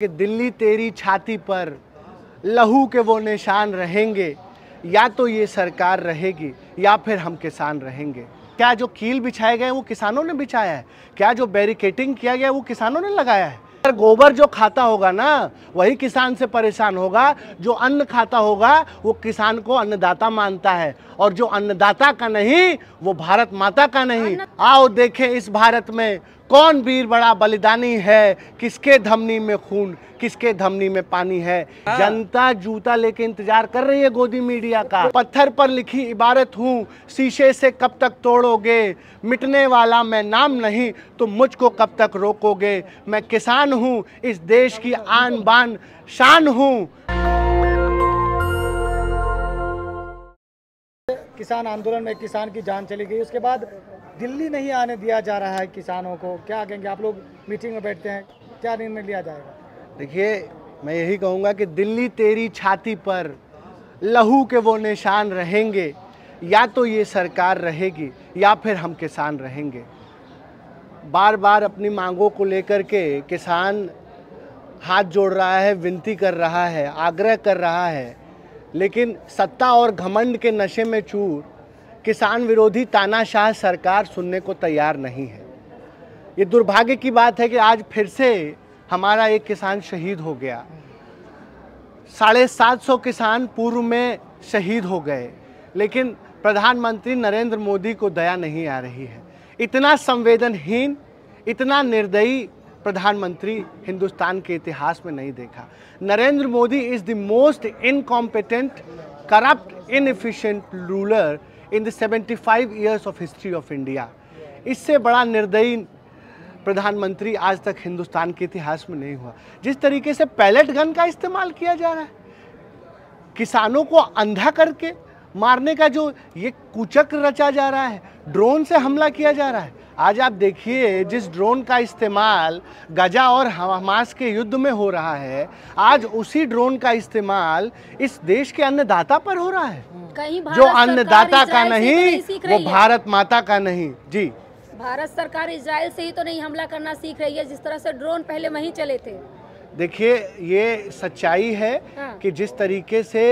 कि दिल्ली तेरी छाती पर लहू के वो निशान रहेंगे या तो ये सरकार रहेगी या फिर हम किसान रहेंगे क्या जो कील बिछाए गए वो किसानों ने बिछाया है क्या जो बैरिकेटिंग किया गया वो किसानों ने लगाया है अगर गोबर जो खाता होगा ना वही किसान से परेशान होगा जो अन्न खाता होगा वो किसान को अन्नदाता मानता है और जो अन्नदाता का नहीं वो भारत माता का नहीं आओ देखें इस भारत में कौन वीर बड़ा बलिदानी है किसके धमनी में खून किसके धमनी में पानी है हाँ। जनता जूता लेके इंतजार कर रही है गोदी मीडिया का पत्थर पर लिखी इबारत हूँ शीशे से कब तक तोड़ोगे मिटने वाला मैं नाम नहीं तो मुझको कब तक रोकोगे मैं किसान हूँ इस देश की आन बान शान हूँ किसान आंदोलन में किसान की जान चली गई उसके बाद दिल्ली नहीं आने दिया जा रहा है किसानों को क्या कहेंगे आप लोग मीटिंग में बैठते हैं क्या निर्णय लिया जाएगा देखिए मैं यही कहूँगा कि दिल्ली तेरी छाती पर लहू के वो निशान रहेंगे या तो ये सरकार रहेगी या फिर हम किसान रहेंगे बार बार अपनी मांगों को लेकर के किसान हाथ जोड़ रहा है विनती कर रहा है आग्रह कर रहा है लेकिन सत्ता और घमंड के नशे में चूर किसान विरोधी तानाशाह सरकार सुनने को तैयार नहीं है ये दुर्भाग्य की बात है कि आज फिर से हमारा एक किसान शहीद हो गया साढ़े सात सौ किसान पूर्व में शहीद हो गए लेकिन प्रधानमंत्री नरेंद्र मोदी को दया नहीं आ रही है इतना संवेदनहीन इतना निर्दयी प्रधानमंत्री हिंदुस्तान के इतिहास में नहीं देखा Narendra Modi is the most incompetent corrupt inefficient ruler in the 75 years of history of India इससे बड़ा निर्दयी प्रधानमंत्री आज तक हिंदुस्तान के इतिहास में नहीं हुआ जिस तरीके से पैलेट गन का इस्तेमाल किया जा रहा है किसानों को अंधा करके मारने का जो ये कुचक्र रचा जा रहा है ड्रोन से हमला किया जा रहा है आज आप देखिए जिस ड्रोन का इस्तेमाल गजा और हमास के युद्ध में हो रहा है आज उसी ड्रोन का इस्तेमाल इस देश के अन्नदाता पर हो रहा है हम्म। कहीं जो अन्नदाता का तो नहीं वो भारत माता का नहीं जी भारत सरकार इसराइल से ही तो नहीं हमला करना सीख रही है जिस तरह से ड्रोन पहले वहीं चले थे देखिए ये सच्चाई है हाँ। कि जिस तरीके से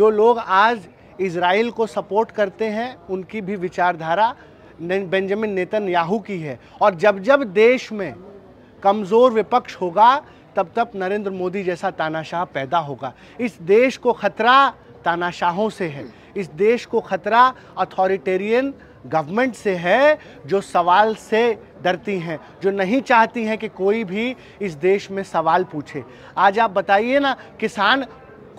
जो लोग आज इसराइल को सपोर्ट करते हैं उनकी भी विचारधारा बेंजामिन नेतन याहू की है और जब जब देश में कमज़ोर विपक्ष होगा तब तब नरेंद्र मोदी जैसा तानाशाह पैदा होगा इस देश को ख़तरा तानाशाहों से है इस देश को ख़तरा अथॉरिटेरियन गवर्नमेंट से है जो सवाल से डरती हैं जो नहीं चाहती हैं कि कोई भी इस देश में सवाल पूछे आज आप बताइए ना किसान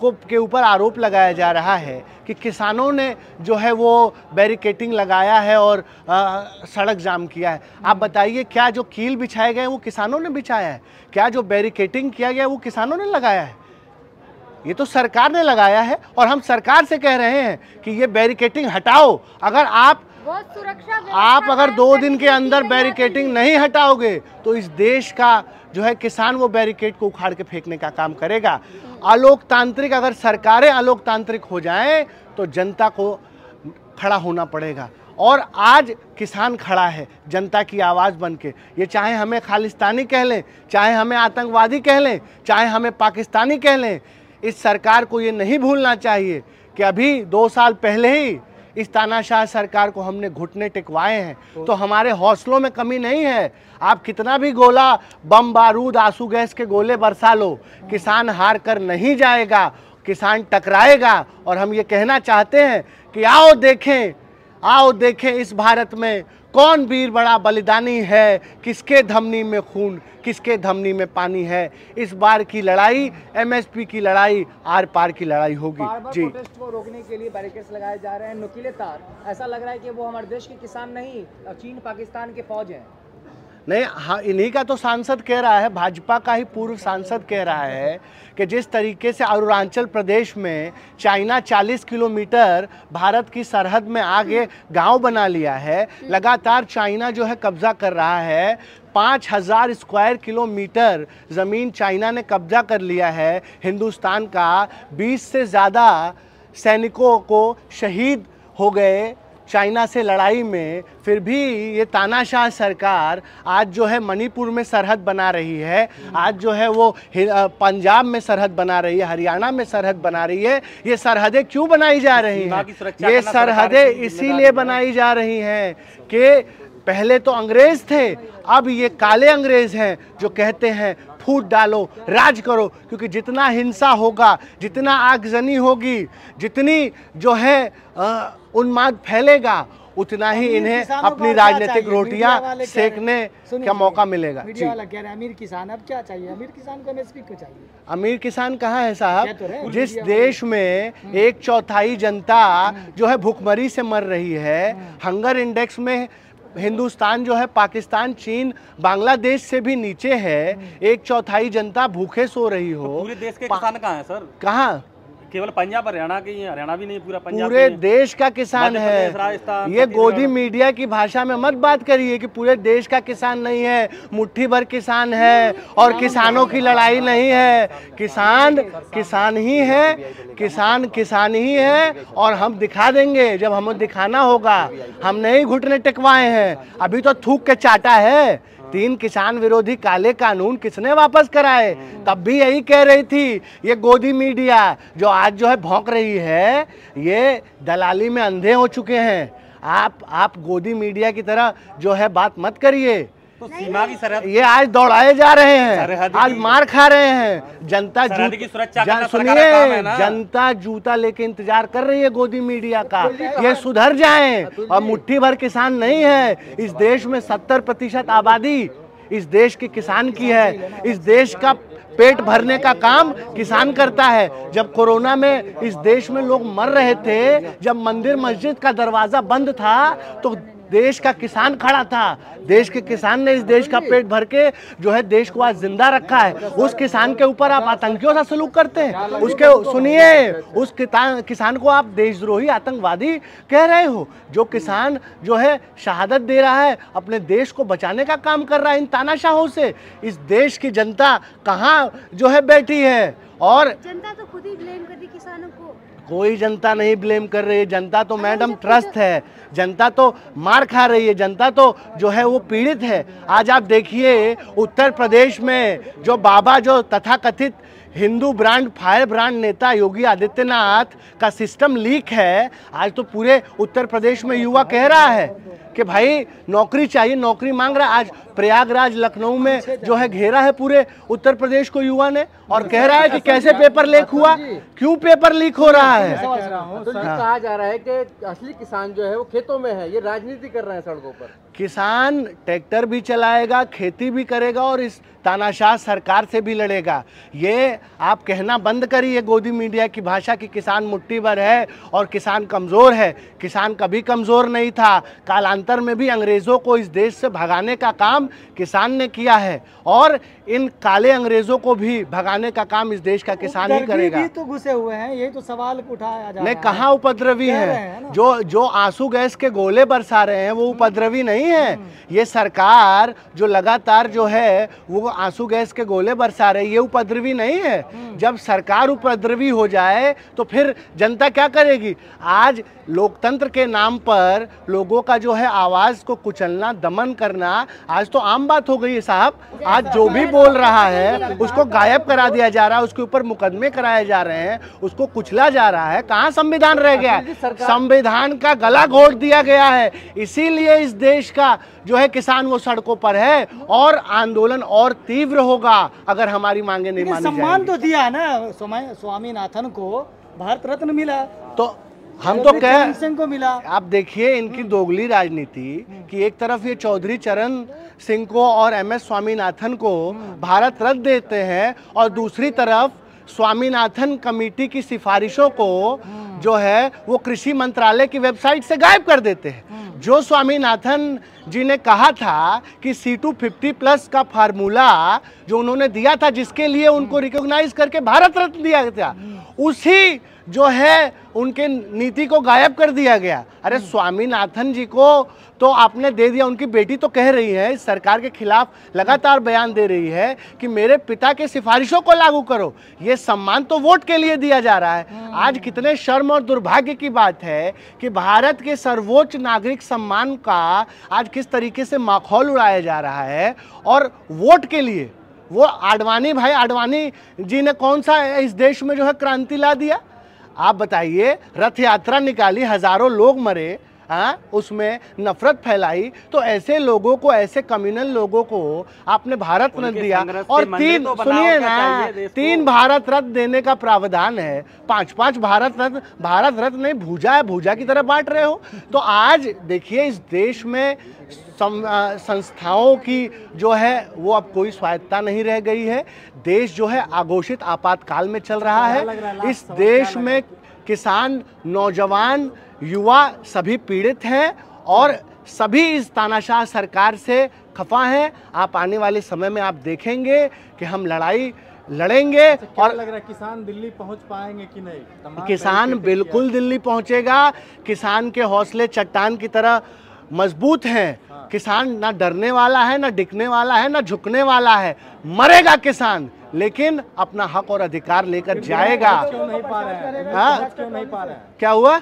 को के ऊपर आरोप लगाया जा रहा है कि किसानों ने जो है वो बैरिकेटिंग लगाया है और आ, सड़क जाम किया है आप बताइए क्या जो कील बिछाए गए वो किसानों ने बिछाया है क्या जो बैरिकेटिंग किया गया वो किसानों ने लगाया है ये तो सरकार ने लगाया है और हम सरकार से कह रहे हैं कि ये बैरिकेटिंग हटाओ अगर आप आप अगर दो दिन के अंदर बैरिकेटिंग नहीं हटाओगे तो इस देश का जो है किसान वो बैरिकेट को उखाड़ के फेंकने का काम करेगा आलोकतांत्रिक अगर सरकारें अलोकतांत्रिक हो जाएं तो जनता को खड़ा होना पड़ेगा और आज किसान खड़ा है जनता की आवाज़ बन के ये चाहे हमें खालिस्तानी कह लें चाहे हमें आतंकवादी कह लें चाहे हमें पाकिस्तानी कह लें इस सरकार को ये नहीं भूलना चाहिए कि अभी दो साल पहले ही इस तानाशाह सरकार को हमने घुटने टिकवाए हैं तो हमारे हौसलों में कमी नहीं है आप कितना भी गोला बम बारूद आंसू गैस के गोले बरसा लो किसान हार कर नहीं जाएगा किसान टकराएगा और हम ये कहना चाहते हैं कि आओ देखें आओ देखें इस भारत में कौन वीर बड़ा बलिदानी है किसके धमनी में खून किसके धमनी में पानी है इस बार की लड़ाई एमएसपी की लड़ाई आर पार की लड़ाई होगी जी प्रोटेस्ट को रोकने के लिए बैरिकेड्स लगाए जा रहे हैं नुकीले तार ऐसा लग रहा है कि वो हमारे देश के किसान नहीं चीन पाकिस्तान के फौज हैं नहीं हाँ इन्हीं का तो सांसद कह रहा है भाजपा का ही पूर्व सांसद कह रहा है कि जिस तरीके से अरुणाचल प्रदेश में चाइना 40 किलोमीटर भारत की सरहद में आगे गांव बना लिया है लगातार चाइना जो है कब्जा कर रहा है पाँच हज़ार स्क्वायर किलोमीटर ज़मीन चाइना ने कब्जा कर लिया है हिंदुस्तान का 20 से ज़्यादा सैनिकों को शहीद हो गए चाइना से लड़ाई में फिर भी ये तानाशाह सरकार आज जो है मणिपुर में सरहद बना रही है आज जो है वो पंजाब में सरहद बना रही है हरियाणा में सरहद बना रही है ये सरहदें क्यों बनाई जा रही हैं ये सरहदें इसीलिए बनाई जा रही हैं कि पहले तो अंग्रेज थे अब ये काले अंग्रेज हैं जो कहते हैं फूट डालो राज करो क्योंकि जितना हिंसा होगा जितना आगजनी होगी जितनी जो है उन्माद फैलेगा उतना ही इन्हें अपनी राजनीतिक रोटियां सेकने का मौका मिलेगा जी कह रहे अमीर किसान अब क्या चाहिए अमीर किसान को एमएसपी क्यों चाहिए अमीर किसान कहाँ है साहब तो जिस देश में हम्म। एक चौथाई जनता हम्म। जो है भुखमरी से मर रही है हम्म। हंगर इंडेक्स में हिंदुस्तान जो है पाकिस्तान चीन बांग्लादेश से भी नीचे है एक चौथाई जनता भूखे सो रही हो तो पूरे देश के किसान कहाँ है सर कहाँ केवल पंजाब हरियाणा के हरियाणा भी नहीं पूरा पंजाब पूरे देश का किसान है ये गोदी मीडिया की भाषा में मत बात करिए कि पूरे देश का किसान नहीं है मुट्ठी भर किसान है और किसानों की लड़ाई नहीं है किसान किसान ही है किसान किसान ही है और हम दिखा देंगे जब हमें दिखाना होगा हम नहीं घुटने टिकवाए हैं अभी तो थूक के चाटा है तीन किसान विरोधी काले कानून किसने वापस कराए तब भी यही कह रही थी ये गोदी मीडिया जो आज जो है भौंक रही है ये दलाली में अंधे हो चुके हैं आप आप गोदी मीडिया की तरह जो है बात मत करिए तो सीमा की सरहद ये आज दौड़ाए जा रहे हैं आज मार खा रहे हैं हाँ। जनता जू... की सुरक्षा सुनिए जनता जूता लेके इंतजार कर रही है गोदी मीडिया का ये सुधर जाए और मुट्ठी भर किसान नहीं है इस देश में सत्तर प्रतिशत आबादी इस देश के किसान की है इस देश का पेट भरने का काम किसान करता है जब कोरोना में इस देश में लोग मर रहे थे जब मंदिर मस्जिद का दरवाज़ा बंद था तो देश का किसान खड़ा था देश के किसान ने इस देश का पेट भर के जो है देश को आज जिंदा रखा है उस किसान के ऊपर आप आतंकियों से सलूक करते हैं उसके सुनिए उस किसान को आप देशद्रोही आतंकवादी कह रहे हो जो किसान जो है शहादत दे रहा है अपने देश को बचाने का काम कर रहा है इन तानाशाहों से इस देश की जनता कहाँ जो है बैठी है और जनता तो खुद ही ब्लेम कर किसानों को कोई जनता नहीं ब्लेम कर रही है जनता तो हाँ, मैडम ट्रस्ट है जनता तो मार खा रही है जनता तो जो है वो पीड़ित है आज आप देखिए उत्तर प्रदेश में जो बाबा जो तथाकथित हिंदू ब्रांड फायर ब्रांड नेता योगी आदित्यनाथ का सिस्टम लीक है आज तो पूरे उत्तर प्रदेश में युवा कह रहा है कि भाई नौकरी चाहिए नौकरी मांग रहा आज प्रयागराज लखनऊ में जो है घेरा है पूरे उत्तर प्रदेश को युवा ने और कह रहा है कि कैसे पेपर लीक हुआ क्यों पेपर लीक हो रहा है हाँ। कहा जा रहा है कि असली किसान जो है वो खेतों में है ये राजनीति कर रहे हैं सड़कों पर किसान ट्रैक्टर भी चलाएगा खेती भी करेगा और इस तानाशाह सरकार से भी लड़ेगा ये आप कहना बंद करिए गोदी मीडिया की भाषा कि किसान मुट्ठी भर है और किसान कमज़ोर है किसान कभी कमज़ोर नहीं था कालांतर में भी अंग्रेज़ों को इस देश से भगाने का काम किसान ने किया है और इन काले अंग्रेजों को भी भगाने का काम इस देश का किसान ही करेगा भी तो घुसे हुए हैं यही तो सवाल उठाया जा नहीं कहाँ उपद्रवी है, है जो जो आंसू गैस के गोले बरसा रहे हैं वो हम्म। उपद्रवी नहीं है हम्म। ये सरकार जो लगातार जो है वो आंसू गैस के गोले बरसा रहे ये उपद्रवी नहीं है हम्म। जब सरकार उपद्रवी हो जाए तो फिर जनता क्या करेगी आज लोकतंत्र के नाम पर लोगों का जो है आवाज को कुचलना दमन करना आज तो आम बात हो गई है साहब आज जो भी बोल रहा है उसको गायब करा दिया जा रहा है उसके ऊपर मुकदमे कराए जा रहे हैं उसको कुचला जा रहा है कहाँ संविधान रह गया संविधान का गला घोट दिया गया है इसीलिए इस देश का जो है किसान वो सड़कों पर है और आंदोलन और तीव्र होगा अगर हमारी मांगे नहीं मानी सम्मान तो दिया ना स्वामीनाथन को भारत रत्न मिला तो हम तो, तो कह को मिला आप देखिए इनकी हम्म। दोगली राजनीति हम्म। कि एक तरफ ये चौधरी चरण सिंह को और एम एस स्वामीनाथन को हम्म। भारत रद्द देते हैं और दूसरी तरफ स्वामीनाथन कमेटी की सिफारिशों को जो है वो कृषि मंत्रालय की वेबसाइट से गायब कर देते हैं जो स्वामीनाथन जी ने कहा था कि सी टू फिफ्टी प्लस का फार्मूला जो उन्होंने दिया था जिसके लिए उनको रिकॉग्नाइज करके भारत रत्न दिया था उसी जो है उनके नीति को गायब कर दिया गया अरे हम्म। स्वामीनाथन जी को तो आपने दे दिया उनकी बेटी तो कह रही है सरकार के खिलाफ लगातार बयान दे रही है कि मेरे पिता के सिफारिशों को लागू करो ये सम्मान तो वोट के लिए दिया जा रहा है हम्म। आज कितने शर्म और दुर्भाग्य की बात है कि भारत के सर्वोच्च नागरिक सम्मान का आज किस तरीके से माखौल उड़ाया जा रहा है और वोट के लिए वो आडवाणी भाई आडवाणी जी ने कौन सा इस देश में जो है क्रांति ला दिया आप बताइए रथ यात्रा निकाली हज़ारों लोग मरे हाँ उसमें नफरत फैलाई तो ऐसे लोगों को ऐसे कम्युनल लोगों को आपने भारत रत्न दिया और तीन तो सुनिए ना तीन भारत रत्न देने का प्रावधान है पांच पांच भारत रत्न भारत रत्न नहीं भूजा है भूजा की तरह बांट रहे हो तो आज देखिए इस देश में संस्थाओं की जो है वो अब कोई स्वायत्ता नहीं रह गई है देश जो है आघोषित आपातकाल में चल रहा है इस देश में किसान नौजवान युवा सभी पीड़ित हैं और सभी इस तानाशाह सरकार से खफा हैं आप आने वाले समय में आप देखेंगे कि हम लड़ाई लड़ेंगे अच्छा, और लग रहा है किसान दिल्ली पहुंच पाएंगे कि नहीं किसान बिल्कुल दिल्ली पहुंचेगा किसान के हौसले चट्टान की तरह मजबूत हैं हाँ। किसान ना डरने वाला है ना डिकने वाला है ना झुकने वाला है मरेगा किसान लेकिन अपना हक और अधिकार लेकर जाएगा हाँ। क्यों नहीं पा रहे हैं क्या हुआ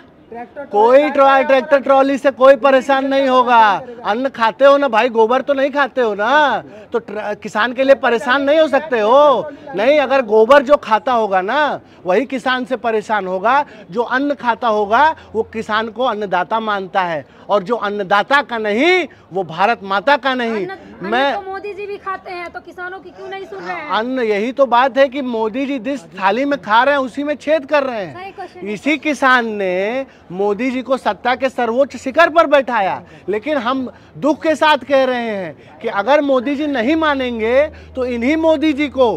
कोई ट्रैक्टर ट्रॉली से कोई परेशान नहीं होगा अन्न खाते हो ना भाई गोबर तो नहीं खाते हो ना तो किसान के लिए परेशान नहीं हो सकते हो नहीं अगर गोबर जो खाता होगा ना वही किसान से परेशान होगा जो अन्न खाता होगा वो किसान को अन्नदाता मानता है और जो अन्नदाता का नहीं वो भारत माता का नहीं मैं तो मोदी जी भी खाते हैं तो किसानों की क्यों नहीं सुन रहे हैं अन्न यही तो बात है कि मोदी जी जिस थाली में खा रहे हैं उसी में छेद कर रहे हैं इसी किसान ने मोदी जी को सत्ता के सर्वोच्च शिखर पर बैठाया लेकिन हम दुख के साथ कह रहे हैं कि अगर मोदी जी नहीं मानेंगे तो इन्हीं मोदी जी को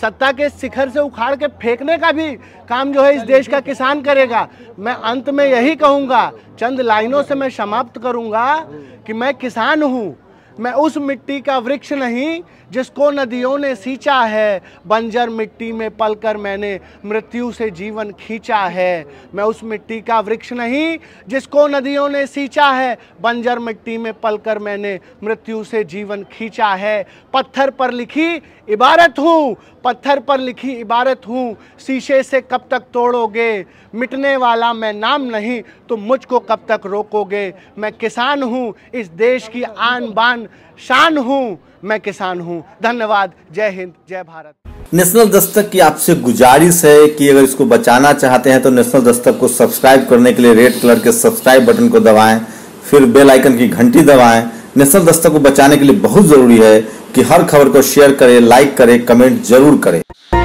सत्ता के शिखर से उखाड़ के फेंकने का भी काम जो है इस देश का किसान करेगा मैं अंत में यही कहूँगा चंद लाइनों से मैं समाप्त करूँगा कि मैं किसान हूँ मैं उस मिट्टी का वृक्ष नहीं जिसको नदियों ने सींचा है बंजर मिट्टी में पलकर मैंने मृत्यु से जीवन खींचा है मैं उस मिट्टी का वृक्ष नहीं जिसको नदियों ने सींचा है बंजर मिट्टी में पलकर मैंने मृत्यु से जीवन खींचा है पत्थर पर लिखी इबारत हूँ पत्थर पर लिखी इबारत हूँ शीशे से कब तक तोड़ोगे मिटने वाला मैं नाम नहीं तुम मुझको कब तक रोकोगे मैं किसान हूँ इस देश की आन बान किसान शान हूँ मैं किसान हूँ धन्यवाद जय हिंद जय भारत नेशनल दस्तक की आपसे गुजारिश है कि अगर इसको बचाना चाहते हैं तो नेशनल दस्तक को सब्सक्राइब करने के लिए रेड कलर के सब्सक्राइब बटन को दबाएं फिर बेल आइकन की घंटी दबाएं नेशनल दस्तक को बचाने के लिए बहुत ज़रूरी है कि हर खबर को शेयर करें लाइक करें कमेंट जरूर करें